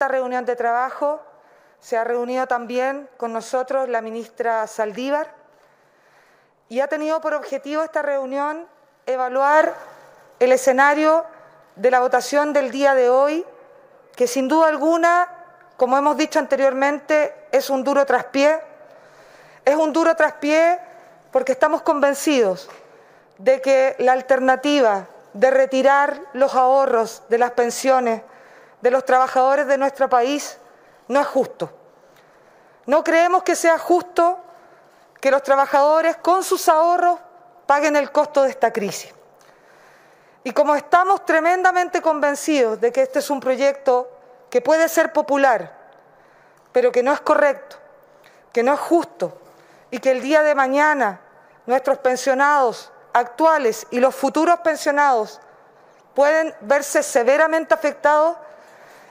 Esta reunión de trabajo se ha reunido también con nosotros la ministra Saldívar y ha tenido por objetivo esta reunión evaluar el escenario de la votación del día de hoy, que sin duda alguna, como hemos dicho anteriormente, es un duro traspié. Es un duro traspié porque estamos convencidos de que la alternativa de retirar los ahorros de las pensiones de los trabajadores de nuestro país no es justo. No creemos que sea justo que los trabajadores con sus ahorros paguen el costo de esta crisis. Y como estamos tremendamente convencidos de que este es un proyecto que puede ser popular, pero que no es correcto, que no es justo, y que el día de mañana nuestros pensionados actuales y los futuros pensionados pueden verse severamente afectados,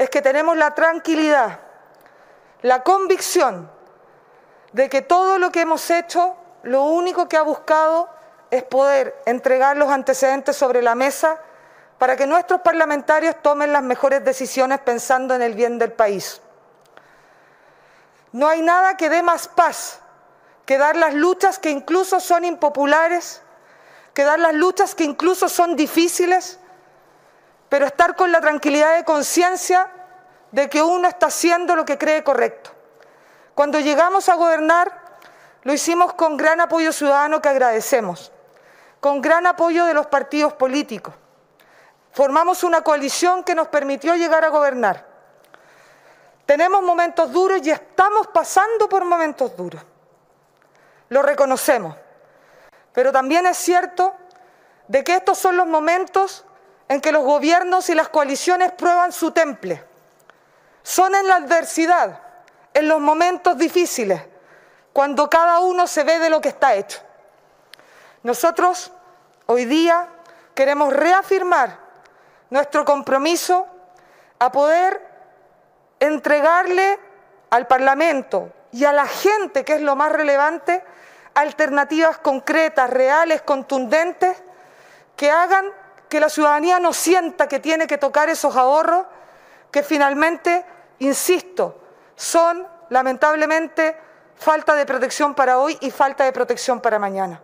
es que tenemos la tranquilidad, la convicción de que todo lo que hemos hecho, lo único que ha buscado es poder entregar los antecedentes sobre la mesa para que nuestros parlamentarios tomen las mejores decisiones pensando en el bien del país. No hay nada que dé más paz que dar las luchas que incluso son impopulares, que dar las luchas que incluso son difíciles, pero estar con la tranquilidad de conciencia de que uno está haciendo lo que cree correcto. Cuando llegamos a gobernar, lo hicimos con gran apoyo ciudadano que agradecemos, con gran apoyo de los partidos políticos. Formamos una coalición que nos permitió llegar a gobernar. Tenemos momentos duros y estamos pasando por momentos duros. Lo reconocemos. Pero también es cierto de que estos son los momentos en que los gobiernos y las coaliciones prueban su temple. Son en la adversidad, en los momentos difíciles, cuando cada uno se ve de lo que está hecho. Nosotros hoy día queremos reafirmar nuestro compromiso a poder entregarle al Parlamento y a la gente, que es lo más relevante, alternativas concretas, reales, contundentes, que hagan que la ciudadanía no sienta que tiene que tocar esos ahorros que finalmente, insisto, son lamentablemente falta de protección para hoy y falta de protección para mañana.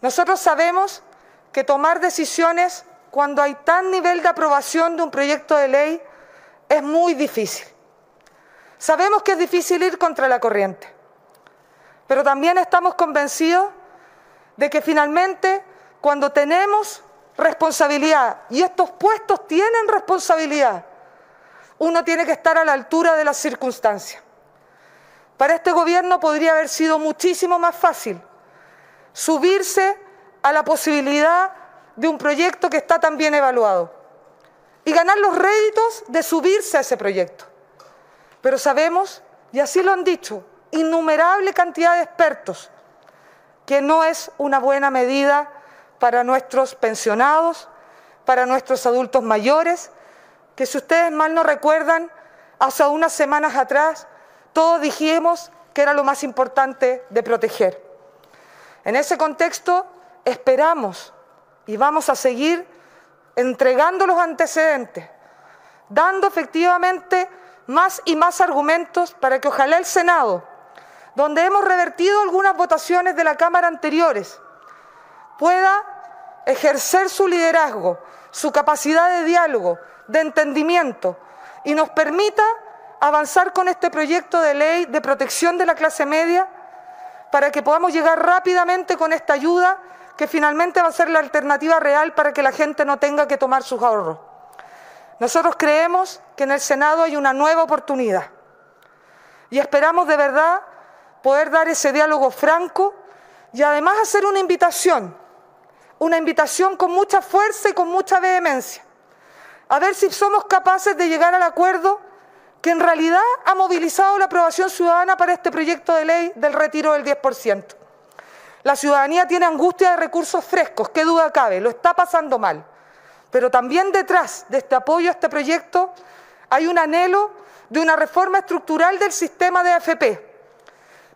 Nosotros sabemos que tomar decisiones cuando hay tan nivel de aprobación de un proyecto de ley es muy difícil. Sabemos que es difícil ir contra la corriente, pero también estamos convencidos de que finalmente cuando tenemos responsabilidad y estos puestos tienen responsabilidad. Uno tiene que estar a la altura de las circunstancias. Para este gobierno podría haber sido muchísimo más fácil subirse a la posibilidad de un proyecto que está tan bien evaluado y ganar los réditos de subirse a ese proyecto. Pero sabemos, y así lo han dicho, innumerable cantidad de expertos, que no es una buena medida para nuestros pensionados, para nuestros adultos mayores, que si ustedes mal no recuerdan, hace unas semanas atrás todos dijimos que era lo más importante de proteger. En ese contexto esperamos y vamos a seguir entregando los antecedentes, dando efectivamente más y más argumentos para que ojalá el Senado, donde hemos revertido algunas votaciones de la Cámara anteriores, pueda ejercer su liderazgo, su capacidad de diálogo, de entendimiento y nos permita avanzar con este proyecto de ley de protección de la clase media para que podamos llegar rápidamente con esta ayuda que finalmente va a ser la alternativa real para que la gente no tenga que tomar sus ahorros. Nosotros creemos que en el Senado hay una nueva oportunidad y esperamos de verdad poder dar ese diálogo franco y además hacer una invitación una invitación con mucha fuerza y con mucha vehemencia. A ver si somos capaces de llegar al acuerdo que en realidad ha movilizado la aprobación ciudadana para este proyecto de ley del retiro del 10%. La ciudadanía tiene angustia de recursos frescos, qué duda cabe, lo está pasando mal. Pero también detrás de este apoyo a este proyecto hay un anhelo de una reforma estructural del sistema de AFP,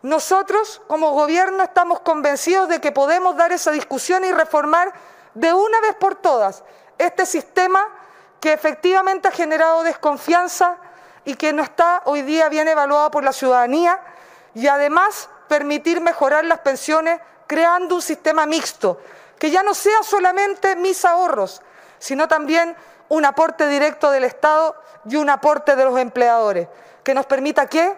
nosotros, como gobierno, estamos convencidos de que podemos dar esa discusión y reformar de una vez por todas este sistema que efectivamente ha generado desconfianza y que no está hoy día bien evaluado por la ciudadanía y además permitir mejorar las pensiones creando un sistema mixto que ya no sea solamente mis ahorros, sino también un aporte directo del Estado y un aporte de los empleadores, que nos permita que,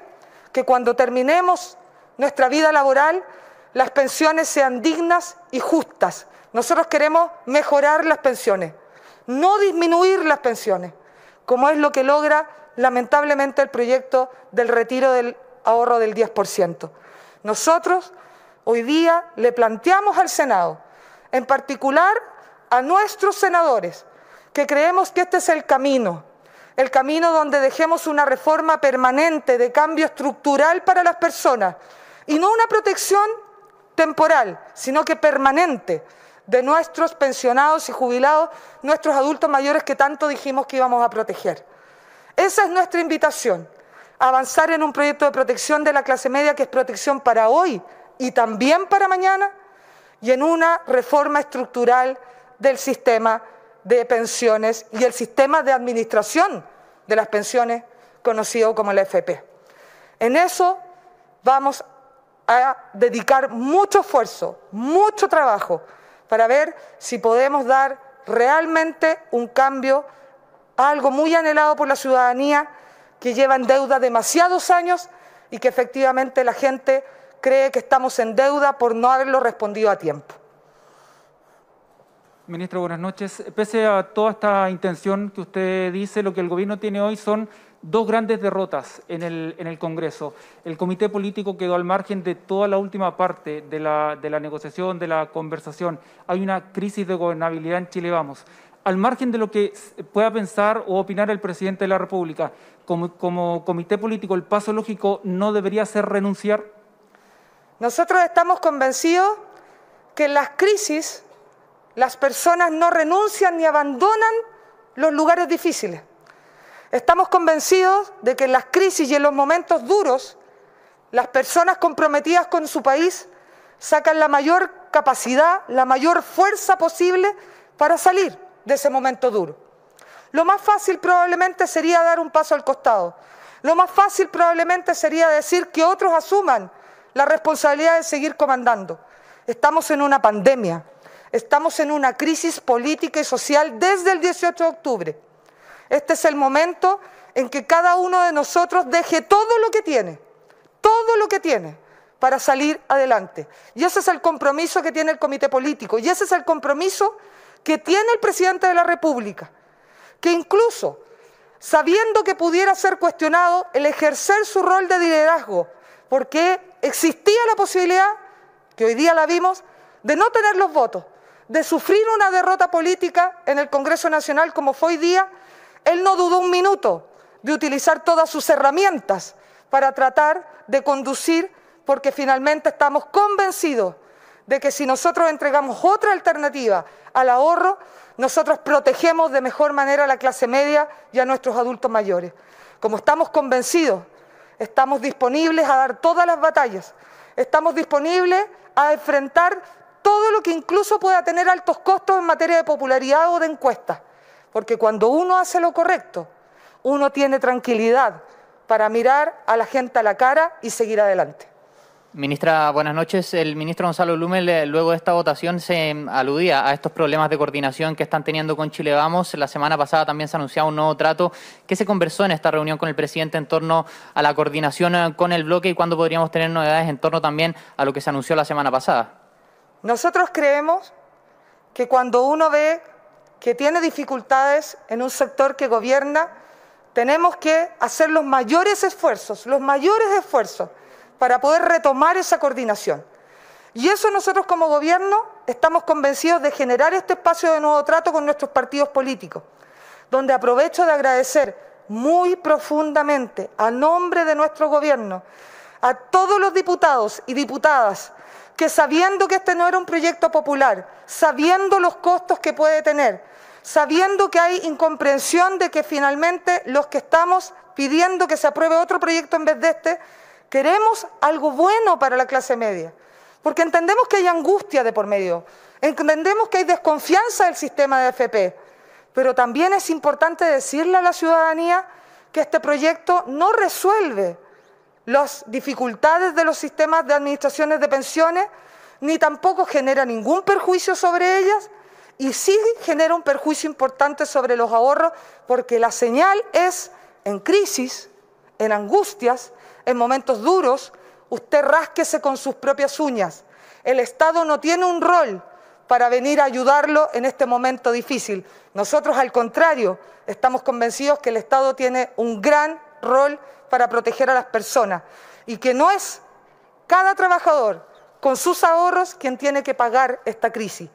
cuando terminemos nuestra vida laboral, las pensiones sean dignas y justas. Nosotros queremos mejorar las pensiones, no disminuir las pensiones, como es lo que logra lamentablemente el proyecto del retiro del ahorro del 10%. Nosotros hoy día le planteamos al Senado, en particular a nuestros senadores, que creemos que este es el camino, el camino donde dejemos una reforma permanente de cambio estructural para las personas y no una protección temporal, sino que permanente de nuestros pensionados y jubilados, nuestros adultos mayores que tanto dijimos que íbamos a proteger. Esa es nuestra invitación, avanzar en un proyecto de protección de la clase media que es protección para hoy y también para mañana, y en una reforma estructural del sistema de pensiones y el sistema de administración de las pensiones conocido como la FP. En eso vamos a dedicar mucho esfuerzo, mucho trabajo, para ver si podemos dar realmente un cambio algo muy anhelado por la ciudadanía, que lleva en deuda demasiados años y que efectivamente la gente cree que estamos en deuda por no haberlo respondido a tiempo. Ministro, buenas noches. Pese a toda esta intención que usted dice, lo que el gobierno tiene hoy son dos grandes derrotas en el, Congreso. El comité político quedó al margen de toda la última parte de la, negociación, de la conversación. Hay una crisis de gobernabilidad en Chile, vamos al margen de lo que pueda pensar o opinar el presidente de la República, como, como, comité político, el paso lógico no debería ser renunciar? Nosotros estamos convencidos que en las crisis las personas no renuncian ni abandonan los lugares difíciles. Estamos convencidos de que en las crisis y en los momentos duros, las personas comprometidas con su país sacan la mayor capacidad, la mayor fuerza posible para salir de ese momento duro. Lo más fácil probablemente sería dar un paso al costado. Lo más fácil probablemente sería decir que otros asuman la responsabilidad de seguir comandando. Estamos en una pandemia, estamos en una crisis política y social desde el 18 de octubre. Este es el momento en que cada uno de nosotros deje todo lo que tiene, todo lo que tiene para salir adelante. Y ese es el compromiso que tiene el comité político, y ese es el compromiso que tiene el presidente de la República, que incluso sabiendo que pudiera ser cuestionado el ejercer su rol de liderazgo, porque existía la posibilidad, que hoy día la vimos, de no tener los votos, de sufrir una derrota política en el Congreso Nacional como fue hoy día, él no dudó un minuto de utilizar todas sus herramientas para tratar de conducir, porque finalmente estamos convencidos de que si nosotros entregamos otra alternativa al ahorro, nosotros protegemos de mejor manera a la clase media y a nuestros adultos mayores. Como estamos convencidos, estamos disponibles a dar todas las batallas, estamos disponibles a enfrentar todo lo que incluso pueda tener altos costos en materia de popularidad o de encuestas. Porque cuando uno hace lo correcto, uno tiene tranquilidad para mirar a la gente a la cara y seguir adelante. Ministra, buenas noches. El ministro Gonzalo Lumel, luego de esta votación, se em, aludía a estos problemas de coordinación que están teniendo con Chile Vamos. La semana pasada también se anunciaba un nuevo trato. ¿Qué se conversó en esta reunión con el presidente en torno a la coordinación eh, con el bloque y cuándo podríamos tener novedades en torno también a lo que se anunció la semana pasada? Nosotros creemos que cuando uno ve que tiene dificultades en un sector que gobierna, tenemos que hacer los mayores esfuerzos, los mayores esfuerzos para poder retomar esa coordinación. Y eso nosotros como gobierno estamos convencidos de generar este espacio de nuevo trato con nuestros partidos políticos, donde aprovecho de agradecer muy profundamente a nombre de nuestro gobierno a todos los diputados y diputadas que sabiendo que este no era un proyecto popular, sabiendo los costos que puede tener, sabiendo que hay incomprensión de que finalmente los que estamos pidiendo que se apruebe otro proyecto en vez de este, queremos algo bueno para la clase media, porque entendemos que hay angustia de por medio, entendemos que hay desconfianza del sistema de FP, pero también es importante decirle a la ciudadanía que este proyecto no resuelve las dificultades de los sistemas de administraciones de pensiones, ni tampoco genera ningún perjuicio sobre ellas, y sí genera un perjuicio importante sobre los ahorros, porque la señal es en crisis, en angustias, en momentos duros, usted rásquese con sus propias uñas. El Estado no tiene un rol para venir a ayudarlo en este momento difícil. Nosotros, al contrario, estamos convencidos que el Estado tiene un gran rol para proteger a las personas y que no es cada trabajador con sus ahorros quien tiene que pagar esta crisis.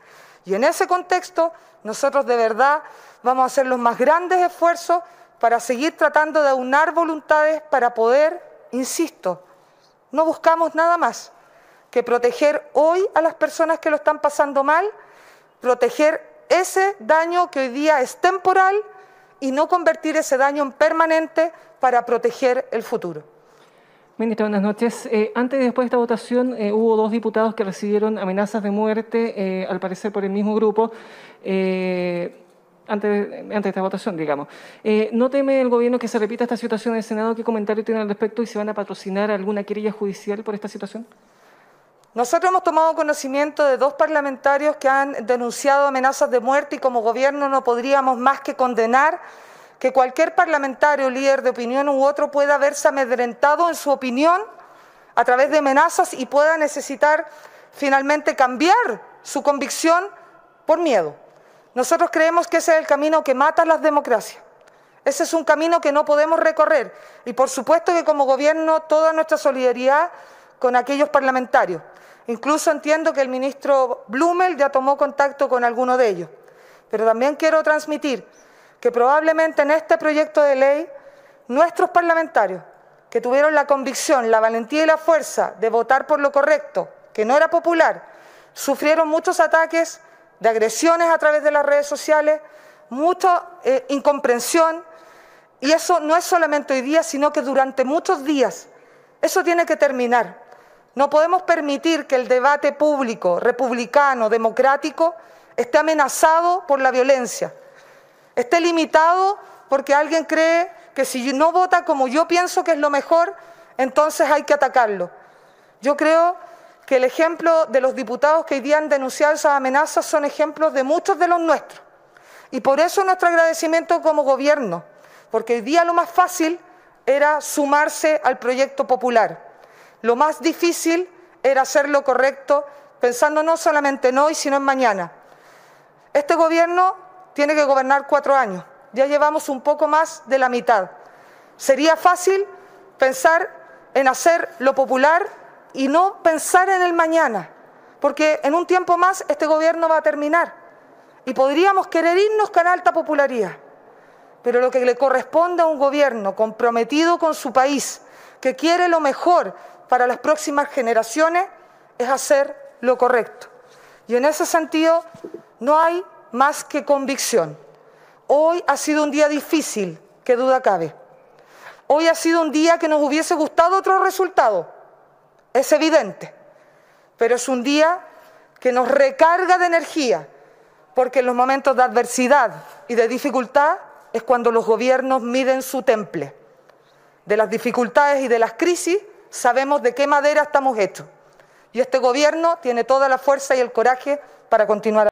Y en ese contexto, nosotros de verdad vamos a hacer los más grandes esfuerzos para seguir tratando de aunar voluntades para poder, insisto, no buscamos nada más que proteger hoy a las personas que lo están pasando mal, proteger ese daño que hoy día es temporal y no convertir ese daño en permanente para proteger el futuro. Ministra, buenas noches. Eh, antes y después de esta votación eh, hubo dos diputados que recibieron amenazas de muerte, eh, al parecer por el mismo grupo, antes, antes, de esta votación, digamos. ¿No teme el gobierno que se repita esta situación en el Senado? ¿Qué comentario tiene al respecto y se van a patrocinar alguna querella judicial por esta situación? Nosotros hemos tomado conocimiento de dos parlamentarios que han denunciado amenazas de muerte y como gobierno no podríamos más que condenar que cualquier parlamentario, líder de opinión u otro pueda verse amedrentado en su opinión a través de amenazas y pueda necesitar finalmente cambiar su convicción por miedo. Nosotros creemos que ese es el camino que mata las democracias. Ese es un camino que no podemos recorrer. Y por supuesto que como gobierno toda nuestra solidaridad con aquellos parlamentarios. Incluso entiendo que el ministro Blumel ya tomó contacto con alguno de ellos. Pero también quiero transmitir que probablemente en este proyecto de ley nuestros parlamentarios, que tuvieron la convicción, la valentía y la fuerza de votar por lo correcto, que no era popular, sufrieron muchos ataques de agresiones a través de las redes sociales, mucha eh, incomprensión, y eso no es solamente hoy día, sino que durante muchos días. Eso tiene que terminar. No podemos permitir que el debate público, republicano, democrático, esté amenazado por la violencia esté limitado porque alguien cree que si no vota como yo pienso que es lo mejor, entonces hay que atacarlo. Yo creo que el ejemplo de los diputados que hoy día han denunciado esas amenazas son ejemplos de muchos de los nuestros. Y por eso nuestro agradecimiento como gobierno, porque hoy día lo más fácil era sumarse al proyecto popular. Lo más difícil era hacer lo correcto, pensando no solamente en hoy, sino en mañana. Este gobierno tiene que gobernar cuatro años. Ya llevamos un poco más de la mitad. Sería fácil pensar en hacer lo popular y no pensar en el mañana, porque en un tiempo más este gobierno va a terminar y podríamos querer irnos con alta popularidad. Pero lo que le corresponde a un gobierno comprometido con su país, que quiere lo mejor para las próximas generaciones, es hacer lo correcto. Y en ese sentido no hay más que convicción. Hoy ha sido un día difícil, que duda cabe. Hoy ha sido un día que nos hubiese gustado otro resultado, es evidente, pero es un día que nos recarga de energía, porque en los momentos de adversidad y de dificultad es cuando los gobiernos miden su temple. De las dificultades y de las crisis sabemos de qué madera estamos hechos. Y este gobierno tiene toda la fuerza y el coraje para continuar.